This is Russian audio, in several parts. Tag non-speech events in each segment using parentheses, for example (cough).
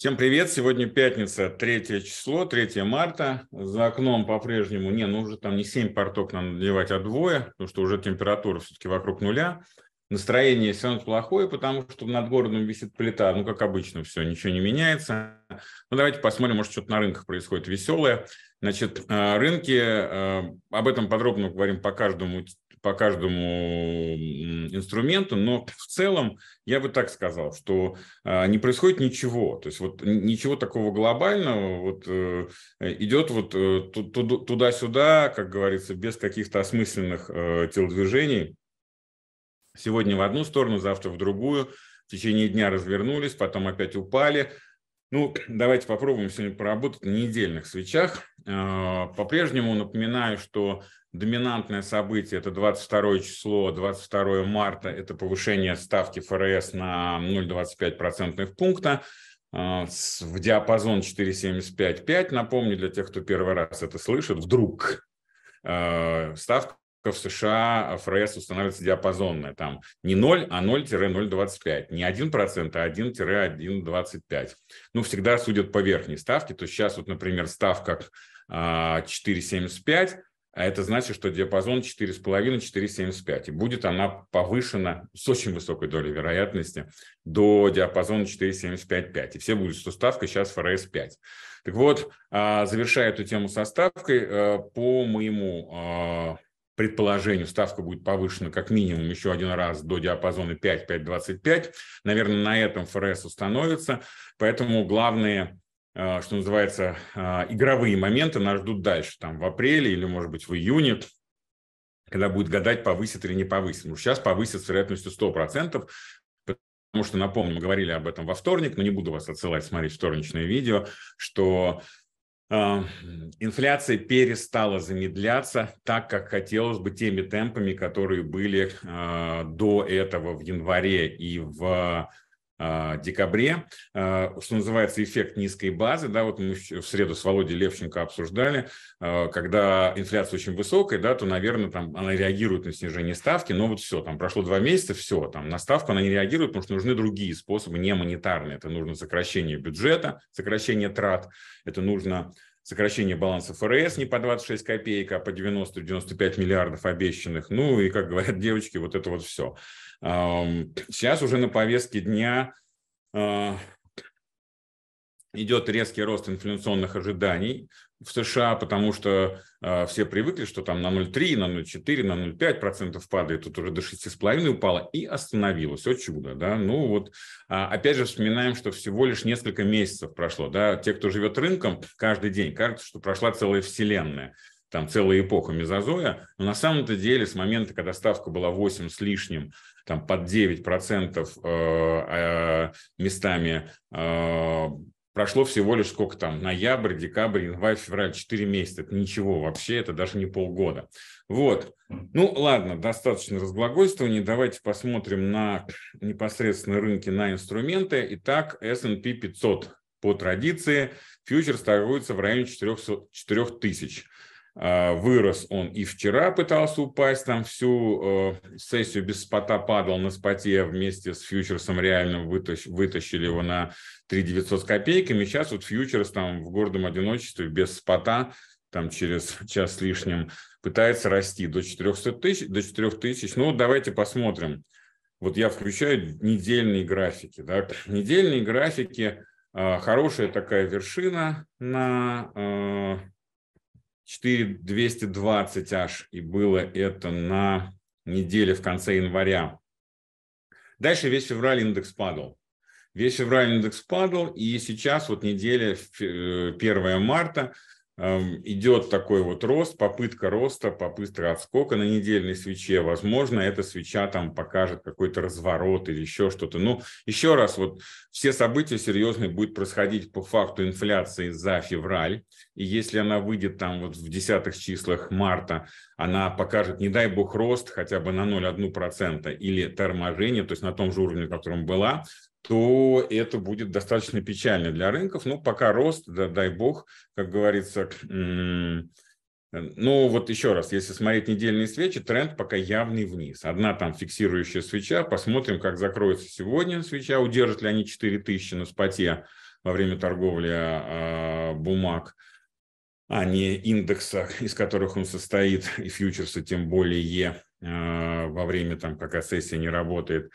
Всем привет! Сегодня пятница, 3 число, 3 марта. За окном по-прежнему, не, ну уже там не 7 порток нам надевать, а двое, потому что уже температура все-таки вокруг нуля. Настроение все равно плохое, потому что над городом висит плита. Ну, как обычно, все, ничего не меняется. Ну, давайте посмотрим, может, что-то на рынках происходит веселое. Значит, э, рынки, э, об этом подробно говорим по каждому по каждому инструменту, но в целом я бы так сказал, что а, не происходит ничего, то есть вот ничего такого глобального, вот э, идет вот э, туда-сюда, как говорится, без каких-то осмысленных э, телодвижений, сегодня в одну сторону, завтра в другую, в течение дня развернулись, потом опять упали, ну, (clears throat) давайте попробуем сегодня поработать на недельных свечах. А, по-прежнему напоминаю, что Доминантное событие – это 22 число, 22 марта – это повышение ставки ФРС на 0,25% пункта а, в диапазон 4,75-5. Напомню, для тех, кто первый раз это слышит, вдруг а, ставка в США ФРС устанавливается диапазонная. Там не 0, а 0-0,25. Не 1%, а 1-1,25. Ну, всегда судят по верхней ставке. То есть сейчас вот, например, ставка 4,75 а это значит, что диапазон 4,5-4,75, и будет она повышена с очень высокой долей вероятности до диапазона 4,75,5, и все будут, что ставка сейчас ФРС 5. Так вот, а, завершая эту тему со ставкой, э, по моему а, предположению, ставка будет повышена как минимум еще один раз до диапазона 5-5,25. Наверное, на этом ФРС установится, поэтому главные Э, что называется, э, игровые моменты нас ждут дальше, там, в апреле или, может быть, в июне, когда будет гадать, повысит или не повысит. Ну, сейчас повысит с вероятностью 100%, потому что, напомню, мы говорили об этом во вторник, но не буду вас отсылать смотреть вторничное видео, что э, инфляция перестала замедляться так, как хотелось бы теми темпами, которые были до этого в январе и в а, декабре, а, что называется эффект низкой базы, да, вот мы в среду с Володей Левченко обсуждали, а, когда инфляция очень высокая, да, то, наверное, там она реагирует на снижение ставки, но вот все, там прошло два месяца, все, там на ставку она не реагирует, потому что нужны другие способы, не монетарные, это нужно сокращение бюджета, сокращение трат, это нужно сокращение баланса ФРС не по 26 копеек, а по 90-95 миллиардов обещанных. Ну и, как говорят девочки, вот это вот все. Сейчас уже на повестке дня а, идет резкий рост инфляционных ожиданий в США, потому что а, все привыкли, что там на 0,3, на 0,4, на 0,5 процентов падает, тут уже до 6,5 упало и остановилось. О чудо, да. Ну вот, а, опять же, вспоминаем, что всего лишь несколько месяцев прошло, да. Те, кто живет рынком каждый день, кажется, что прошла целая вселенная там целая эпоха мезозоя, но на самом-то деле с момента, когда ставка была 8 с лишним, там под 9% э, э, местами э, прошло всего лишь сколько там, ноябрь, декабрь, январь, февраль, 4 месяца. Это ничего вообще, это даже не полгода. Вот. Ну, ладно, достаточно разглагольствования. Давайте посмотрим на непосредственно рынки, на инструменты. Итак, S&P 500 по традиции фьючерс торгуется в районе 400, тысяч. 4 а, вырос он и вчера пытался упасть, там всю э, сессию без спота падал на споте а вместе с фьючерсом реальным, вытащ, вытащили его на 3 900 с копейками. Сейчас вот фьючерс там в гордом одиночестве без спота там через час с лишним пытается расти до 400 тысяч, до 4 тысяч. Ну, давайте посмотрим. Вот я включаю недельные графики. Да? Недельные графики, э, хорошая такая вершина на... Э, 4220 аж, и было это на неделе в конце января. Дальше весь февраль индекс падал. Весь февраль индекс падал, и сейчас вот неделя 1 э, марта – идет такой вот рост, попытка роста, попытка отскока на недельной свече. Возможно, эта свеча там покажет какой-то разворот или еще что-то. Ну, еще раз, вот все события серьезные будут происходить по факту инфляции за февраль. И если она выйдет там вот в десятых числах марта, она покажет, не дай бог, рост хотя бы на 0,1% или торможение, то есть на том же уровне, на котором была, то это будет достаточно печально для рынков. Ну, пока рост, да, дай бог, как говорится, ну, вот еще раз, если смотреть недельные свечи, тренд пока явный вниз. Одна там фиксирующая свеча, посмотрим, как закроется сегодня свеча, удержат ли они 4000 на споте во время торговли э, бумаг, а не индекса, из которых он состоит, и фьючерсы тем более э, во время там, пока сессия не работает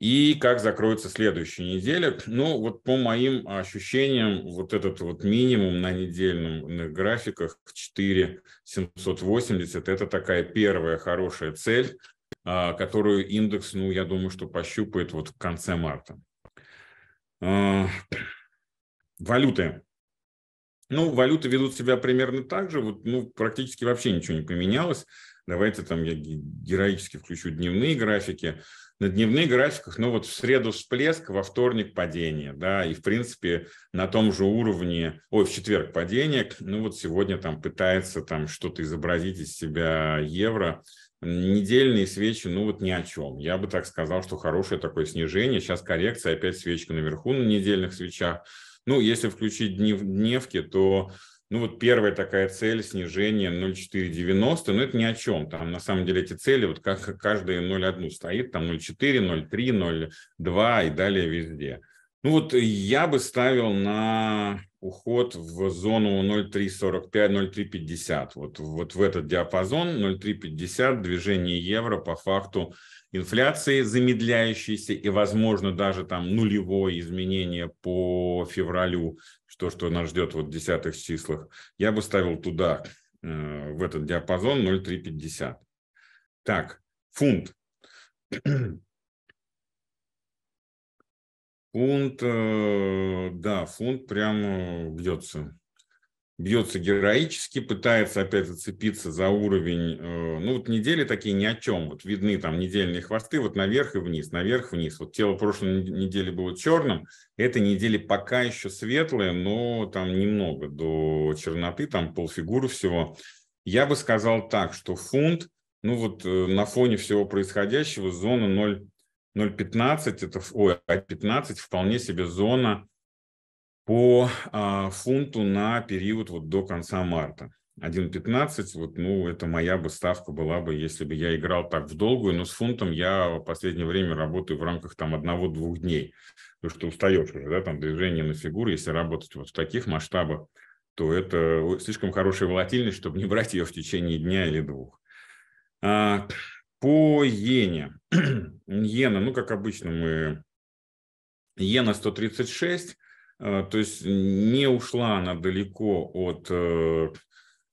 и как закроется следующая неделя. Ну, вот по моим ощущениям, вот этот вот минимум на недельном графиках 4780 – это такая первая хорошая цель, а, которую индекс, ну, я думаю, что пощупает вот в конце марта. А, валюты. Ну, валюты ведут себя примерно так же, вот, ну, практически вообще ничего не поменялось. Давайте там я героически включу дневные графики – на дневных графиках, ну вот в среду всплеск, во вторник падение, да, и в принципе на том же уровне, ой, в четверг падение, ну вот сегодня там пытается там что-то изобразить из себя евро, недельные свечи, ну вот ни о чем. Я бы так сказал, что хорошее такое снижение, сейчас коррекция, опять свечка наверху на недельных свечах, ну, если включить днев, дневки, то ну вот первая такая цель снижение 0,490, но это ни о чем. Там на самом деле эти цели, вот как каждая 0,1 стоит, там 0,4, 0,3, 0,2 и далее везде. Ну вот я бы ставил на уход в зону 0,345-0,350. Вот, вот в этот диапазон 0,350 движение евро по факту инфляции замедляющейся и, возможно, даже там нулевое изменение по февралю что, что нас ждет вот в десятых числах, я бы ставил туда, э, в этот диапазон 0,350. Так, фунт. Фунт, э, да, фунт прямо бьется бьется героически, пытается опять зацепиться за уровень, э, ну вот недели такие ни о чем, вот видны там недельные хвосты, вот наверх и вниз, наверх, вниз. Вот тело прошлой недели было черным, этой недели пока еще светлое, но там немного до черноты, там полфигуры всего. Я бы сказал так, что фунт, ну вот э, на фоне всего происходящего, зона 0, 0,15, это, ой, 15 а вполне себе зона, по а, фунту на период вот до конца марта. 1.15, вот, ну, это моя бы ставка была бы, если бы я играл так в долгую, но с фунтом я в последнее время работаю в рамках там одного-двух дней, потому что устаешь уже, да, там движение на фигуру, если работать вот в таких масштабах, то это слишком хорошая волатильность, чтобы не брать ее в течение дня или двух. А, по иене. (clears throat) Иена, ну, как обычно, мы... Иена 136, а, то есть не ушла она далеко от э,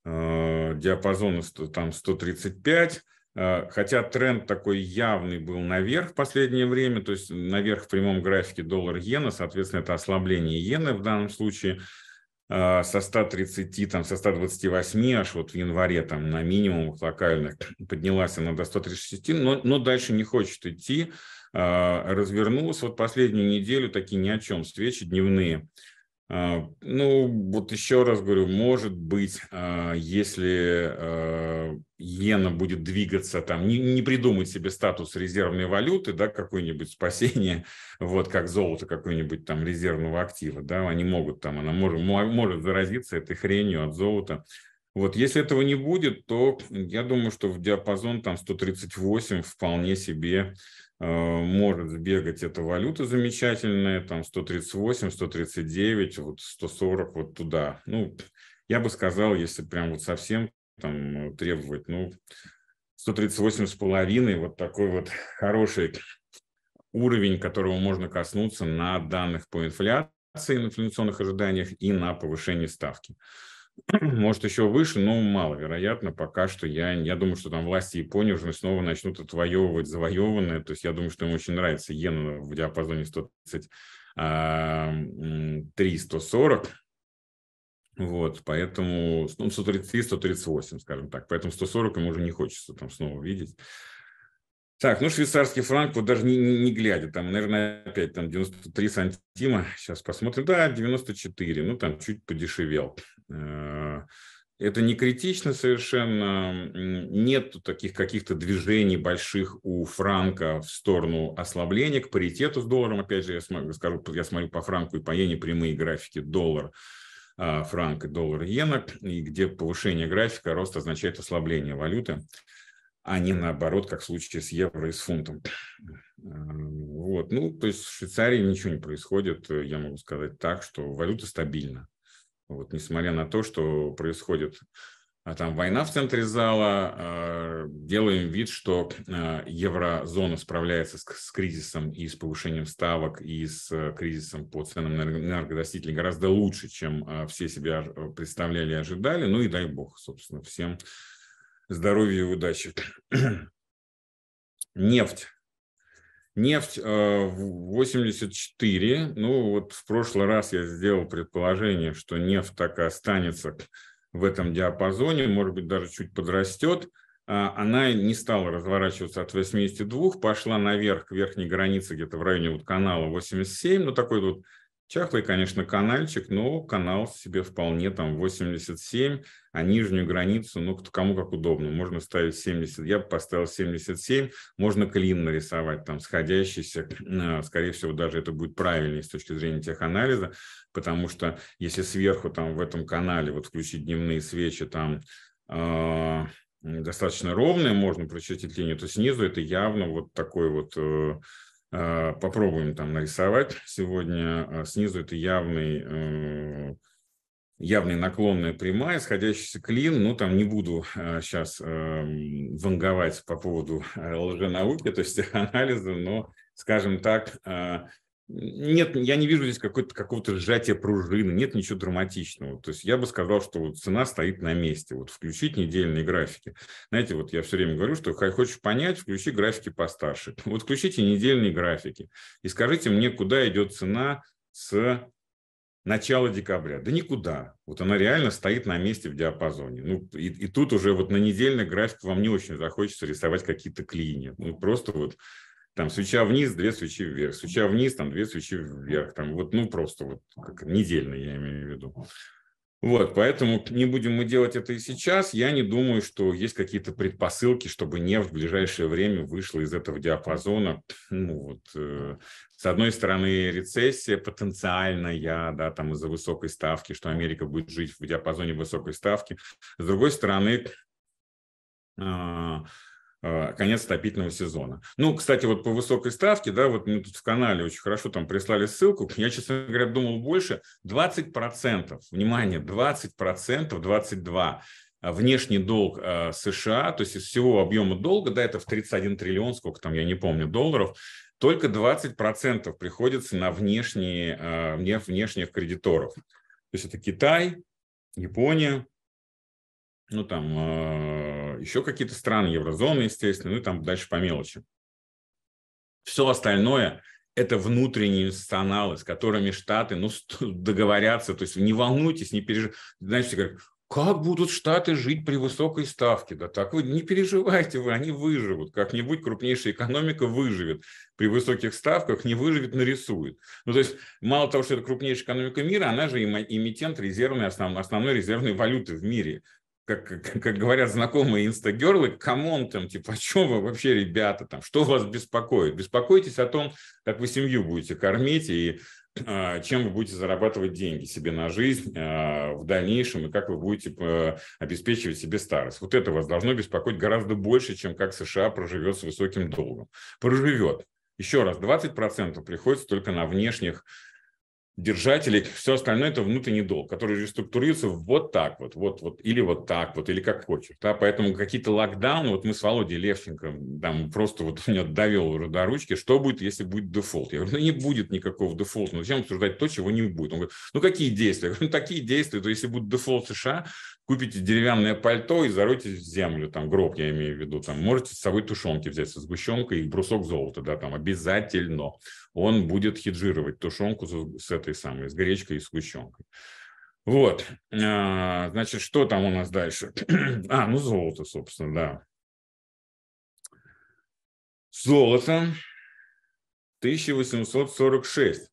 э, диапазона там 135, а, хотя тренд такой явный был наверх в последнее время, то есть наверх в прямом графике доллар-иена, соответственно, это ослабление иены в данном случае а, со 130, там, со 128 аж вот в январе там на минимумах локальных поднялась она до 136, но, но дальше не хочет идти. А, развернулась вот последнюю неделю такие ни о чем встречи дневные. А, ну, вот еще раз говорю, может быть, а, если иена будет двигаться, там, не, придумать себе статус резервной валюты, да, какое-нибудь спасение, (laughs) вот как золото какой нибудь там резервного актива, да, они могут там, она может, может заразиться этой хренью от золота, вот если этого не будет, то я думаю, что в диапазон там 138 вполне себе Э, может сбегать эта валюта замечательная, там 138, 139, вот 140 вот туда. Ну, я бы сказал, если прям вот совсем там э, требовать, ну, 138 с половиной, вот такой вот (laughs) хороший уровень, которого можно коснуться на данных по инфляции, инфляционных ожиданиях и на повышение ставки может, еще выше, но маловероятно пока что. Я, я думаю, что там власти Японии уже снова начнут отвоевывать завоеванное. То есть я думаю, что им очень нравится иена в диапазоне 133-140. А, вот, поэтому ну, 133-138, скажем так. Поэтому 140 им уже не хочется там снова видеть. Так, ну швейцарский франк, вот даже не, не, не глядя, там, наверное, опять там 93 сантима, сейчас посмотрим, да, 94, ну там чуть подешевел. Э, это не критично совершенно. Нет таких каких-то движений больших у франка в сторону ослабления к паритету с долларом. Опять же, я, смотрю, скажу, я смотрю по франку и по иене прямые графики доллар а, франк и доллар иена, и где повышение графика, рост означает ослабление валюты, а не наоборот, как в случае с евро и с фунтом. Э, вот. Ну, то есть в Швейцарии ничего не происходит, я могу сказать так, что валюта стабильна. Вот, несмотря на то, что происходит а там война в центре зала, а, делаем вид, что а, еврозона справляется с, с кризисом и с повышением ставок, и с а, кризисом по ценам энергоносителей гораздо лучше, чем все себя представляли и ожидали. Ну и дай бог, собственно, всем здоровья и удачи. (clears throat) Нефть Нефть 84. Э, ну, вот в прошлый раз я сделал предположение, что нефть так и останется в этом диапазоне, может быть, даже чуть подрастет. А, она не стала разворачиваться от 82, пошла наверх, к верхней границе где-то в районе вот канала 87, ну, такой вот Чахлый, конечно, каналчик, но канал себе вполне там 87, а нижнюю границу, ну, кому как удобно. Можно ставить 70, я бы поставил 77, можно клин нарисовать там сходящийся, а, скорее всего, даже это будет правильнее с точки зрения теханализа, потому что если сверху там в этом канале вот включить дневные свечи там э, достаточно ровные, можно прочертить линию, то снизу это явно вот такой вот э, а, попробуем там нарисовать сегодня. А, снизу это явный э, явный наклонная прямая, сходящийся клин. Ну, там не буду сейчас а, эм, ванговать по поводу э, лженауки, то есть (laughs) анализа, но, скажем так, нет, я не вижу здесь какого-то какого сжатия пружины, нет ничего драматичного. То есть я бы сказал, что вот цена стоит на месте. Вот включить недельные графики. Знаете, вот я все время говорю, что хочешь понять, включи графики постарше. (laughs) Вот включите недельные графики и скажите мне, куда идет цена с начала декабря. Да никуда. Вот она реально стоит на месте в диапазоне. Ну, и, и тут уже вот на недельный график вам не очень захочется рисовать какие-то клини. Ну, просто вот там свеча вниз, две свечи вверх, свеча вниз, там две свечи вверх, там вот, ну, просто вот как недельно, я имею в виду. Вот, поэтому не будем мы делать это и сейчас. Я не думаю, что есть какие-то предпосылки, чтобы нефть в ближайшее время вышла из этого диапазона. Ну, вот, э, с одной стороны, рецессия потенциальная, да, там из-за высокой ставки, что Америка будет жить в диапазоне высокой ставки. С другой стороны, э, а, конец отопительного сезона. Ну, кстати, вот по высокой ставке, да, вот мне тут в канале очень хорошо там прислали ссылку, я, честно говоря, думал больше, 20%, внимание, 20%, 22 внешний долг а, США, то есть из всего объема долга, да, это в 31 триллион, сколько там, я не помню, долларов, только 20% приходится на внешние, а, внешних кредиторов. То есть это Китай, Япония, ну, там, а, еще какие-то страны еврозоны, естественно, ну, и там дальше по мелочи. Все остальное – это внутренние институционалы, с которыми Штаты, ну, (laughs) договорятся, то есть не волнуйтесь, не переживайте. Знаете, как, как будут Штаты жить при высокой ставке? Да так вы не переживайте вы, они выживут. Как-нибудь крупнейшая экономика выживет при высоких ставках, не выживет, нарисует. Ну, то есть, мало того, что это крупнейшая экономика мира, она же имитент резервной, основной основной резервной валюты в мире как, как, как говорят знакомые инстагерлы, камон там, типа, о а чем вы вообще, ребята, там, что вас беспокоит? Беспокойтесь о том, как вы семью будете кормить и а, чем вы будете зарабатывать деньги себе на жизнь а, в дальнейшем и как вы будете э, обеспечивать себе старость. Вот это вас должно беспокоить гораздо больше, чем как США проживет с высоким долгом. Проживет. Еще раз, 20% приходится только на внешних Держатели все остальное это внутренний долг, который реструктурируется вот так вот, вот, вот, или вот так вот, или как хочешь. Да? Поэтому какие-то локдауны, вот мы с Володей Левченко, там просто вот (laughs) меня довел до ручки, что будет, если будет дефолт? Я говорю, ну не будет никакого дефолта, Но зачем обсуждать то, чего не будет? Он говорит, ну какие действия? Я говорю, ну такие действия, то если будет дефолт США, купите деревянное пальто и заройтесь в землю, там гроб я имею в виду, там можете с собой тушенки взять со сгущенкой и брусок золота, да, там обязательно он будет хеджировать тушенку с, с этой самой, с гречкой и сгущенкой. Вот, а, значит, что там у нас дальше? (clears throat) А, ну золото, собственно, да. Золото 1846.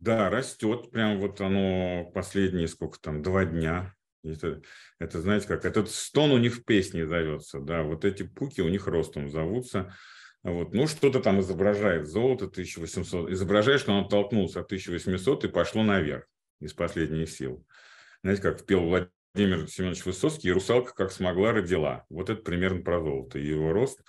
Да, растет. Прям вот оно последние сколько там, два дня. Это, это, знаете, как этот стон у них в песне зовется, да, вот эти пуки у них ростом зовутся. Вот. Ну, что-то там изображает золото 1800, изображает, что он оттолкнулся от 1800 и пошло наверх из последних сил. Знаете, как пел Владимир Семенович Высоцкий, «Русалка как смогла родила». Вот это примерно про золото и его рост.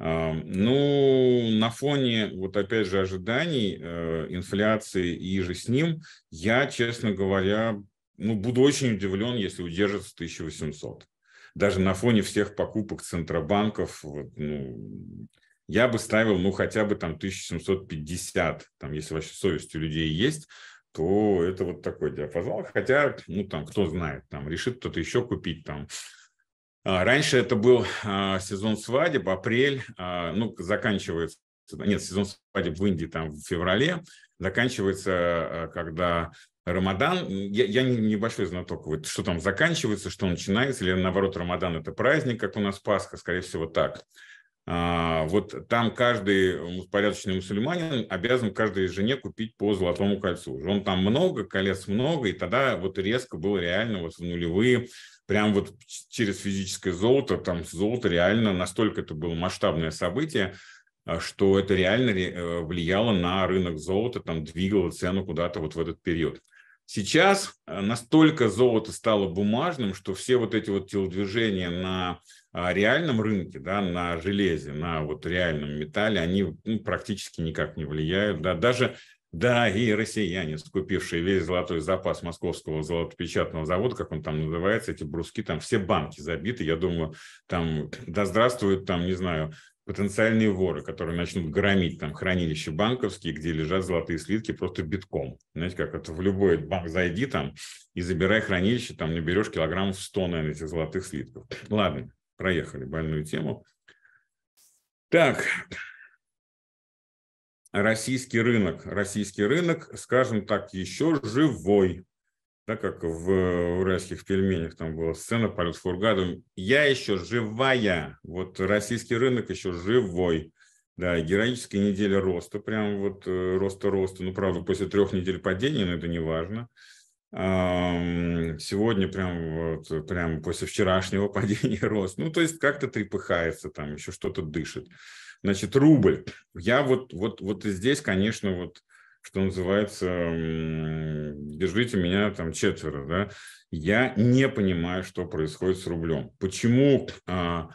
А, ну, на фоне, вот опять же, ожиданий, э, инфляции и же с ним, я, честно говоря, ну, буду очень удивлен, если удержится 1800. Даже на фоне всех покупок центробанков, вот, ну, я бы ставил, ну, хотя бы там 1750, там, если вообще совесть у людей есть, то это вот такой диапазон. Хотя, ну, там, кто знает, там, решит кто-то еще купить, там, а, Раньше это был а, сезон свадеб, апрель, а, ну, заканчивается, нет, сезон свадеб в Индии там в феврале, заканчивается, а, когда Рамадан, я, я небольшой знаток, вот, что там заканчивается, что начинается, или наоборот, Рамадан – это праздник, как у нас Пасха, скорее всего, так. А, вот там каждый порядочный мусульманин обязан каждой жене купить по золотому кольцу. Он там много, колец много, и тогда вот резко было реально вот в нулевые, прям вот через физическое золото, там золото реально, настолько это было масштабное событие, а, что это реально э, влияло на рынок золота, там двигало цену куда-то вот в этот период. Сейчас э, настолько золото стало бумажным, что все вот эти вот телодвижения на а, реальном рынке, да, на железе, на вот реальном металле, они ну, практически никак не влияют. Да, даже да, и россияне, скупившие весь золотой запас московского золотопечатного завода, как он там называется, эти бруски, там все банки забиты. Я думаю, там, да здравствует, там, не знаю, потенциальные воры, которые начнут громить там хранилища банковские, где лежат золотые слитки просто битком. Знаете, как это в любой банк зайди там и забирай хранилище, там наберешь килограммов 100, наверное, этих золотых слитков. Ладно, проехали больную тему. Так, российский рынок. Российский рынок, скажем так, еще живой да, как в э, уральских пельменях там была сцена, полет с фургадом. Я еще живая, вот российский рынок еще живой. Да, героическая неделя роста, прям вот роста-роста. Э, ну, правда, после трех недель падения, но это не важно. Сегодня прям, вот, прям после вчерашнего (laughs) падения рост. Ну, то есть как-то трепыхается там, еще что-то дышит. Значит, рубль. Я вот, вот, вот здесь, конечно, вот что называется, держите меня там четверо, да, я не понимаю, что происходит с рублем. Почему а,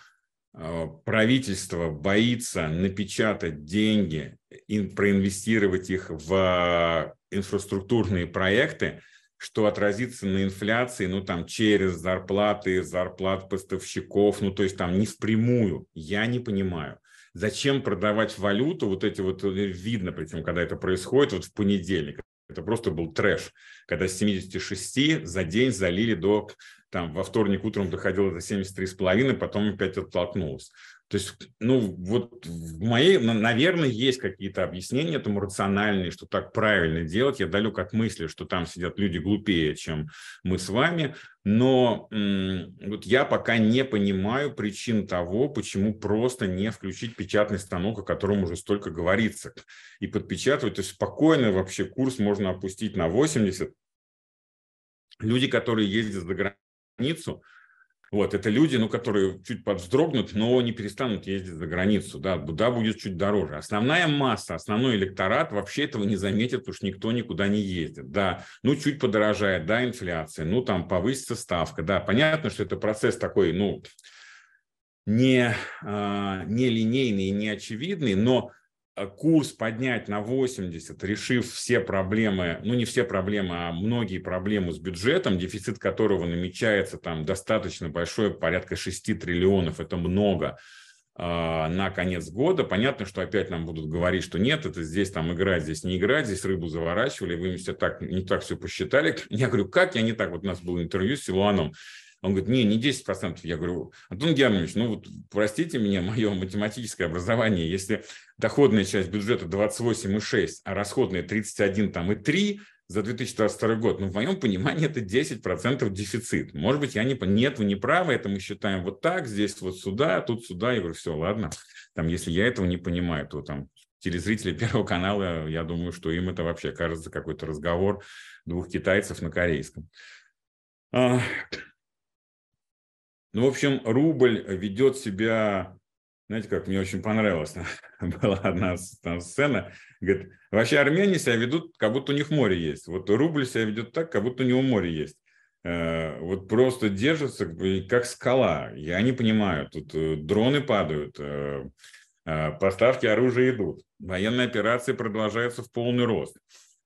а, правительство боится напечатать деньги и проинвестировать их в инфраструктурные проекты, что отразится на инфляции, ну, там, через зарплаты, зарплат поставщиков, ну, то есть там не впрямую, я не понимаю зачем продавать валюту, вот эти вот, э, видно причем, когда это происходит, вот в понедельник, это просто был трэш, когда с 76 за день залили до, там, во вторник утром доходило до 73,5, потом опять оттолкнулось. То есть, ну, вот в моей, наверное, есть какие-то объяснения этому рациональные, что так правильно делать. Я далек от мысли, что там сидят люди глупее, чем мы с вами. Но вот я пока не понимаю причин того, почему просто не включить печатный станок, о котором уже столько говорится, и подпечатывать. То есть спокойно вообще курс можно опустить на 80. Люди, которые ездят за границу, вот, это люди, ну, которые чуть подздрогнут, но не перестанут ездить за границу, да, туда будет чуть дороже. Основная масса, основной электорат вообще этого не заметит, потому что никто никуда не ездит, да. Ну, чуть подорожает, да, инфляция, ну, там повысится ставка, да. Понятно, что это процесс такой, ну, не, а, не линейный, не очевидный, но Э, курс поднять на 80, решив все проблемы, ну не все проблемы, а многие проблемы с бюджетом, дефицит которого намечается там достаточно большой, порядка 6 триллионов, это много а, на конец года. Понятно, что опять нам будут говорить, что нет, это здесь там играть, здесь не играть, здесь рыбу заворачивали, вы все так, не так все посчитали. Я говорю, как? Я не так, вот у нас было интервью с Силуаном он говорит, не, не 10%. Я говорю, Антон Германович, ну вот простите меня, мое математическое образование, если доходная часть бюджета 28,6, а расходная 31 там и 3, за 2022 год. Ну, в моем понимании, это 10% дефицит. Может быть, я не... Нет, вы не правы, это мы считаем вот так, здесь вот сюда, тут сюда. Я говорю, все, ладно. Там, если я этого не понимаю, то там телезрители Первого канала, я думаю, что им это вообще кажется какой-то разговор двух китайцев на корейском. А, ну, в общем, рубль ведет себя, знаете, как мне очень понравилась (laughs) была одна там сцена, говорит, вообще армяне себя ведут, как будто у них море есть. Вот рубль себя ведет так, как будто у него море есть. Э, вот просто держится как скала. Я не понимаю, тут э, дроны падают, э, поставки оружия идут, военные операции продолжаются в полный рост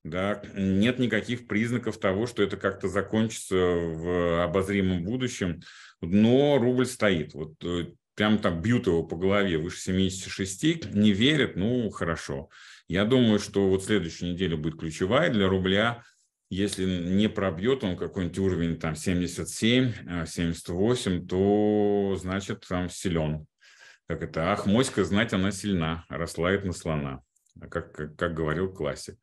да, нет никаких признаков того, что это как-то закончится в обозримом будущем, но рубль стоит. Вот э, прям там бьют его по голове выше 76, не верят, ну хорошо. Я думаю, что вот следующая неделя будет ключевая для рубля, если не пробьет он какой-нибудь уровень там 77, 78, э, то значит там силен. Как это? Ах, моська, знать она сильна, росла на слона, а как, как, как говорил классик.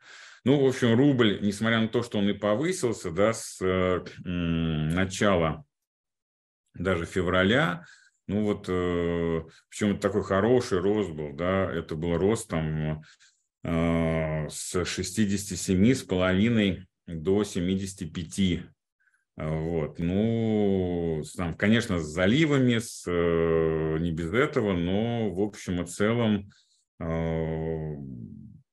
Ну, в общем, рубль, несмотря на то, что он и повысился, да, с э, начала даже февраля, ну вот, причем э, такой хороший рост был, да, это был рост там э, с 67,5 до 75. Вот. Ну, там, конечно, с заливами, с, не без этого, но в общем и целом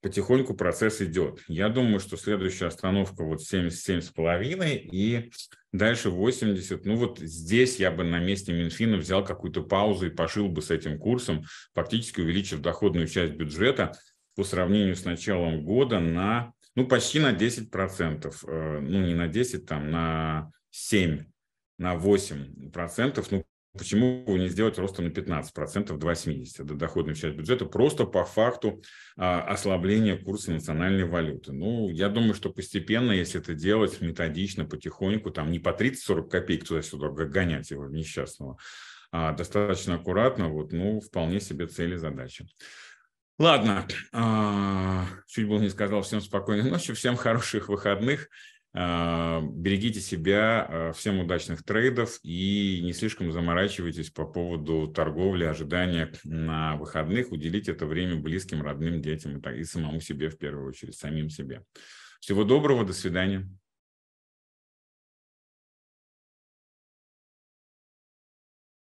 потихоньку процесс идет. Я думаю, что следующая остановка вот 77,5 и дальше 80. Ну вот здесь я бы на месте Минфина взял какую-то паузу и пошил бы с этим курсом, фактически увеличив доходную часть бюджета по сравнению с началом года на, ну почти на 10%. Э, ну не на 10, там на 7 на 8%, ну, Почему не сделать ростом на 15% до 80% до доходной части бюджета просто по факту а, ослабления курса национальной валюты? Ну, я думаю, что постепенно, если это делать методично, потихоньку, там не по 30-40 копеек туда-сюда гонять его несчастного, а достаточно аккуратно, вот, ну, вполне себе цели задачи. Ладно, а, чуть было не сказал, всем спокойной ночи, всем хороших выходных. А, берегите себя, а, всем удачных трейдов и не слишком заморачивайтесь по поводу торговли, ожидания на выходных. Уделите это время близким, родным, детям и самому себе в первую очередь, самим себе. Всего доброго, до свидания.